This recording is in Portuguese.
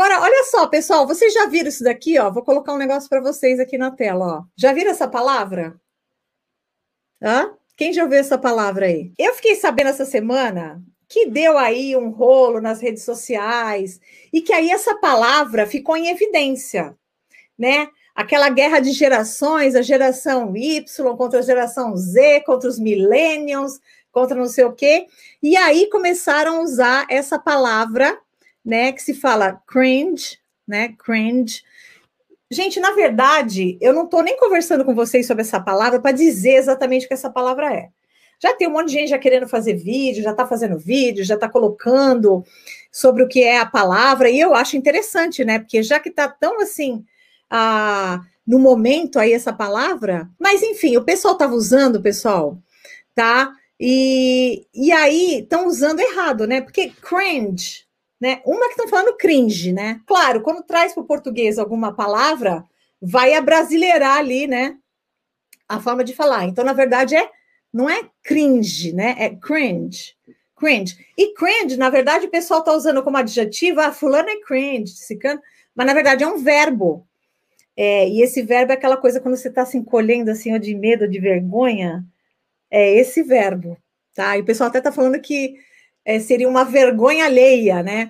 Agora, olha só, pessoal, vocês já viram isso daqui, ó? Vou colocar um negócio para vocês aqui na tela, ó. Já viram essa palavra? Hã? Quem já ouviu essa palavra aí? Eu fiquei sabendo essa semana que deu aí um rolo nas redes sociais e que aí essa palavra ficou em evidência, né? Aquela guerra de gerações, a geração Y contra a geração Z, contra os millennials, contra não sei o quê. E aí começaram a usar essa palavra né, que se fala cringe, né, cringe. Gente, na verdade, eu não estou nem conversando com vocês sobre essa palavra para dizer exatamente o que essa palavra é. Já tem um monte de gente já querendo fazer vídeo, já está fazendo vídeo, já está colocando sobre o que é a palavra, e eu acho interessante, né? Porque já que está tão assim, ah, no momento aí essa palavra, mas enfim, o pessoal estava usando, pessoal, tá? E, e aí estão usando errado, né? Porque cringe né? Uma que estão falando cringe, né? Claro, quando traz para o português alguma palavra, vai abrasileirar ali, né? A forma de falar. Então, na verdade, é não é cringe, né? É cringe. Cringe. E cringe, na verdade, o pessoal está usando como adjetivo, ah, fulano é cringe, cicano, mas na verdade é um verbo. É, e esse verbo é aquela coisa quando você está se encolhendo assim, ou de medo, ou de vergonha, é esse verbo, tá? E o pessoal até está falando que é, seria uma vergonha alheia, né?